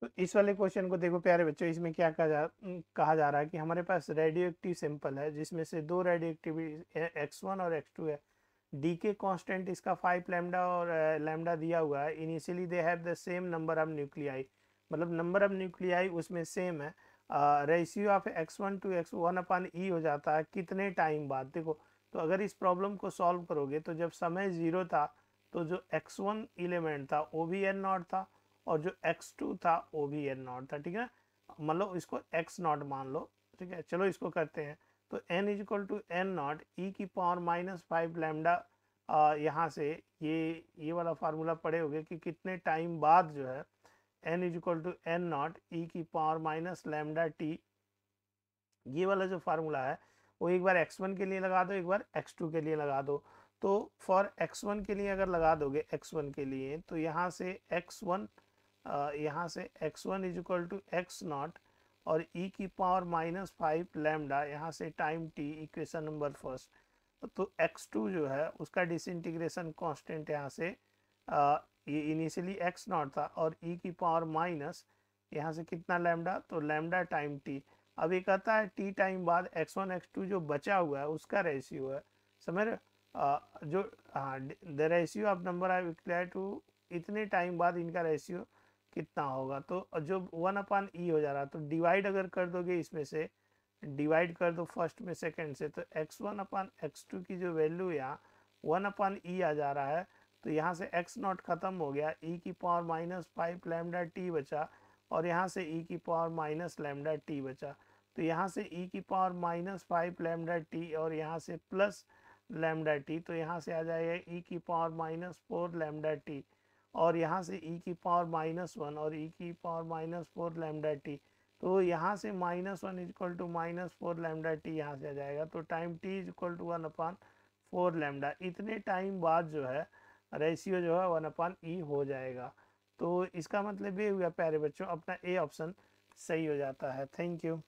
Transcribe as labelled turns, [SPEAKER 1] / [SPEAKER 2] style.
[SPEAKER 1] तो इस वाले क्वेश्चन को देखो प्यारे बच्चों इसमें क्या कहा जा कहा जा रहा है कि हमारे पास रेडियो एक्टिव सिंपल है जिसमें से दो रेडियो एक्टिव एक्स वन और एक्स टू है डी के कॉन्स्टेंट इसका फाइव लेमडा और लैमडा दिया हुआ है initially they have the same number of nuclei मतलब नंबर ऑफ न्यूक्लियाई उसमें सेम है ratio of X one to X one upon e हो जाता है कितने टाइम बाद देखो तो अगर इस प्रॉब्लम को सॉल्व करोगे तो जब समय ज़ीरो था तो जो एक्स वन एलिमेंट था वो भी एन नॉट था और जो एक्स टू था वो भी एन नॉट था ठीक है मतलब इसको एक्स नॉट मान लो ठीक है चलो इसको करते हैं तो N is equal to N not e की पावर माइनस फाइव लैमडा यहाँ से ये ये वाला फार्मूला पड़े हो कि कितने टाइम बाद जो है N is equal to N not e की पावर माइनस लेमडा टी ये वाला जो फार्मूला है वो एक बार एक्स वन के लिए लगा दो एक बार एक्स टू के लिए लगा दो तो फॉर एक्स वन के लिए अगर लगा दोगे एक्स वन के लिए तो यहाँ से एक्स वन यहाँ से X one is equal to X not और ई e की पावर माइनस फाइव लेमडा यहाँ से time T equation number first तो एक्स टू जो है उसका डिसइंटीग्रेशन कांस्टेंट यहाँ से ये इनिशियली एक्स नॉट था और ई e की पावर माइनस यहाँ से कितना लेमडा तो लेमडा टाइम टी अब ये कहता है टी टाइम बाद एक्स वन एक्स टू जो बचा हुआ है उसका रेशियो है समझ रहे जो हाँ the ratio of number I declare to इतने टाइम बाद इनका रेशियो कितना होगा तो जो वन अपान ई हो जा रहा तो डिवाइड अगर कर दोगे इसमें से डिवाइड कर दो फर्स्ट में सेकंड से तो X one upon X two की जो वैल्यू यहाँ वन अपान ई आ जा रहा है तो यहाँ से एक्स नॉट खत्म हो गया ई e की power minus five lambda T बचा और यहाँ से ई e की पावर माइनस लेमडा टी बचा तो यहाँ से ई e की power minus five lambda T और यहाँ से प्लस लेमडा टी तो यहाँ से आ जाएगा ई की power minus four lambda T और यहाँ से e की पावर माइनस वन और e की power minus four lambda t तो यहाँ से minus one is equal to minus four lambda t यहाँ से आ जाएगा तो time t is equal to one upon four lambda इतने टाइम बाद जो है रेशियो जो है वन अपान ई हो जाएगा तो इसका मतलब ये हुआ प्यारे बच्चों अपना ए ऑप्शन सही हो जाता है थैंक यू